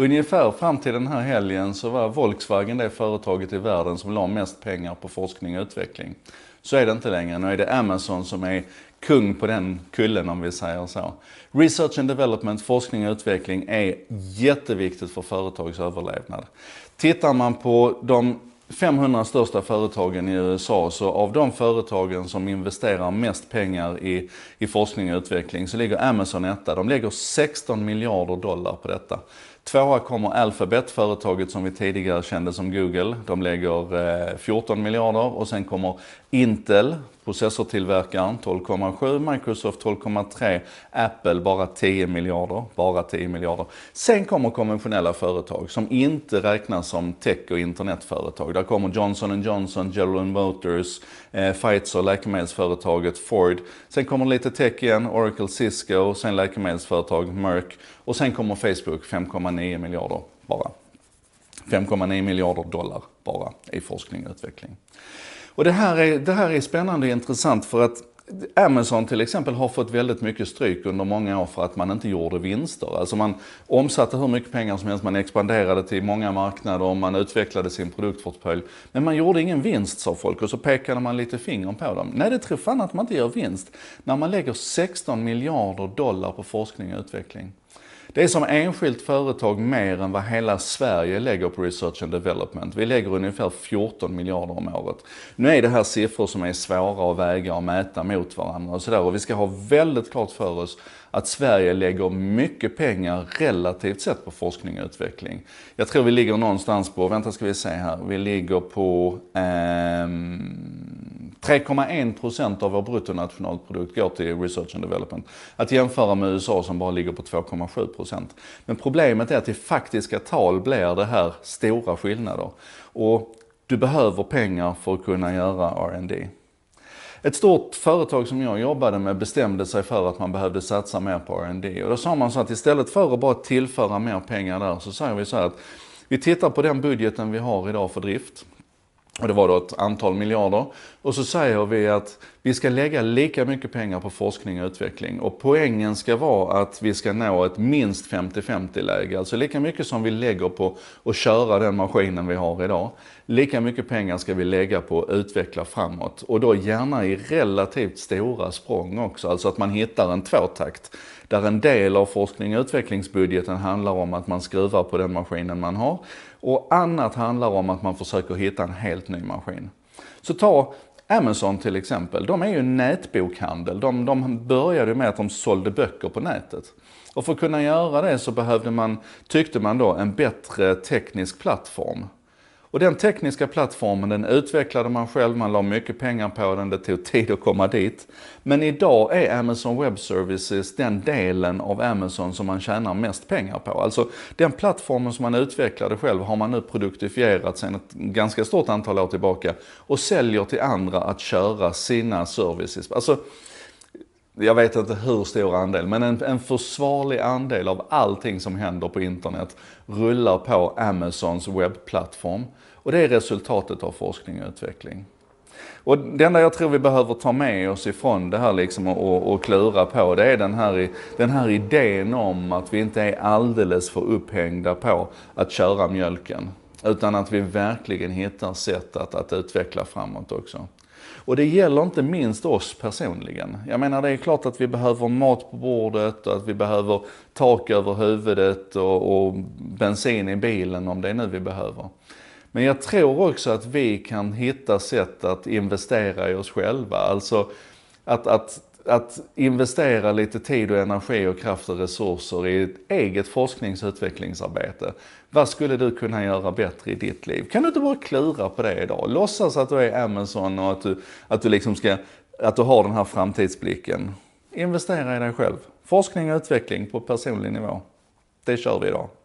Ungefär fram till den här helgen så var Volkswagen det företaget i världen som la mest pengar på forskning och utveckling. Så är det inte längre. Nu är det Amazon som är kung på den kullen om vi säger så. Research and development, forskning och utveckling är jätteviktigt för företags överlevnad. Tittar man på de 500 största företagen i USA, så av de företagen som investerar mest pengar i, i forskning och utveckling så ligger Amazon etta. De lägger 16 miljarder dollar på detta. Tvåa kommer Alphabet, företaget som vi tidigare kände som Google. De lägger 14 eh, miljarder och sen kommer Intel, processortillverkaren 12,7, Microsoft 12,3, Apple bara 10 miljarder, bara 10 miljarder. Sen kommer konventionella företag som inte räknas som tech och internetföretag. Där kommer Johnson Johnson, General Motors, eh, Pfizer, läkemedelsföretaget Ford. Sen kommer lite tech igen, Oracle, Cisco, sen läkemedelsföretag Merck och sen kommer Facebook 5,9 5,9 miljarder bara. 5,9 miljarder dollar bara i forskning och utveckling. Och det här är, det här är spännande och intressant för att Amazon till exempel har fått väldigt mycket stryk under många år för att man inte gjorde vinster. Alltså man omsatte hur mycket pengar som helst, man expanderade till många marknader och man utvecklade sin produktportfölj. Men man gjorde ingen vinst sa folk och så pekade man lite fingern på dem. Nej, det tror fan att man inte gör vinst. När man lägger 16 miljarder dollar på forskning och utveckling det är som enskilt företag mer än vad hela Sverige lägger på research and development. Vi lägger ungefär 14 miljarder om året. Nu är det här siffror som är svåra att väga och mäta mot varandra och sådär. Och vi ska ha väldigt klart för oss att Sverige lägger mycket pengar relativt sett på forskning och utveckling. Jag tror vi ligger någonstans på, vänta ska vi se här, vi ligger på eh, 3,1 av vår bruttonationalprodukt går till research and development. Att jämföra med USA som bara ligger på 2,7 Men problemet är att i faktiska tal blir det här stora skillnader. Och du behöver pengar för att kunna göra R&D. Ett stort företag som jag jobbade med bestämde sig för att man behövde satsa mer på R&D. Och då sa man så att istället för att bara tillföra mer pengar där så säger vi så här att vi tittar på den budgeten vi har idag för drift. Och det var då ett antal miljarder. Och så säger vi att vi ska lägga lika mycket pengar på forskning och utveckling och poängen ska vara att vi ska nå ett minst 50-50 läge. Alltså lika mycket som vi lägger på att köra den maskinen vi har idag, lika mycket pengar ska vi lägga på att utveckla framåt. Och då gärna i relativt stora språng också, alltså att man hittar en tvåtakt. Där en del av forskning och utvecklingsbudgeten handlar om att man skruvar på den maskinen man har och annat handlar om att man försöker hitta en helt ny maskin. Så ta Amazon till exempel, de är ju nätbokhandel. De, de började med att de sålde böcker på nätet. Och för att kunna göra det så behövde man, tyckte man då, en bättre teknisk plattform. Och den tekniska plattformen den utvecklade man själv, man la mycket pengar på den, det tog tid att komma dit. Men idag är Amazon Web Services den delen av Amazon som man tjänar mest pengar på. Alltså den plattformen som man utvecklade själv har man nu produktifierat sedan ett ganska stort antal år tillbaka och säljer till andra att köra sina services. Alltså, jag vet inte hur stor andel, men en, en försvarlig andel av allting som händer på internet rullar på Amazons webbplattform. Och det är resultatet av forskning och utveckling. Och det enda jag tror vi behöver ta med oss ifrån det här liksom och, och klura på, det är den här, den här idén om att vi inte är alldeles för upphängda på att köra mjölken. Utan att vi verkligen hittar sätt att, att utveckla framåt också. Och det gäller inte minst oss personligen. Jag menar det är klart att vi behöver mat på bordet och att vi behöver tak över huvudet och, och bensin i bilen om det är nu vi behöver. Men jag tror också att vi kan hitta sätt att investera i oss själva. Alltså att, att att investera lite tid och energi och kraft och resurser i ett eget forsknings och utvecklingsarbete. Vad skulle du kunna göra bättre i ditt liv? Kan du inte bara klura på det idag? Låtsas att du är Amazon och att du, att du, liksom ska, att du har den här framtidsblicken. Investera i dig själv. Forskning och utveckling på personlig nivå. Det kör vi idag.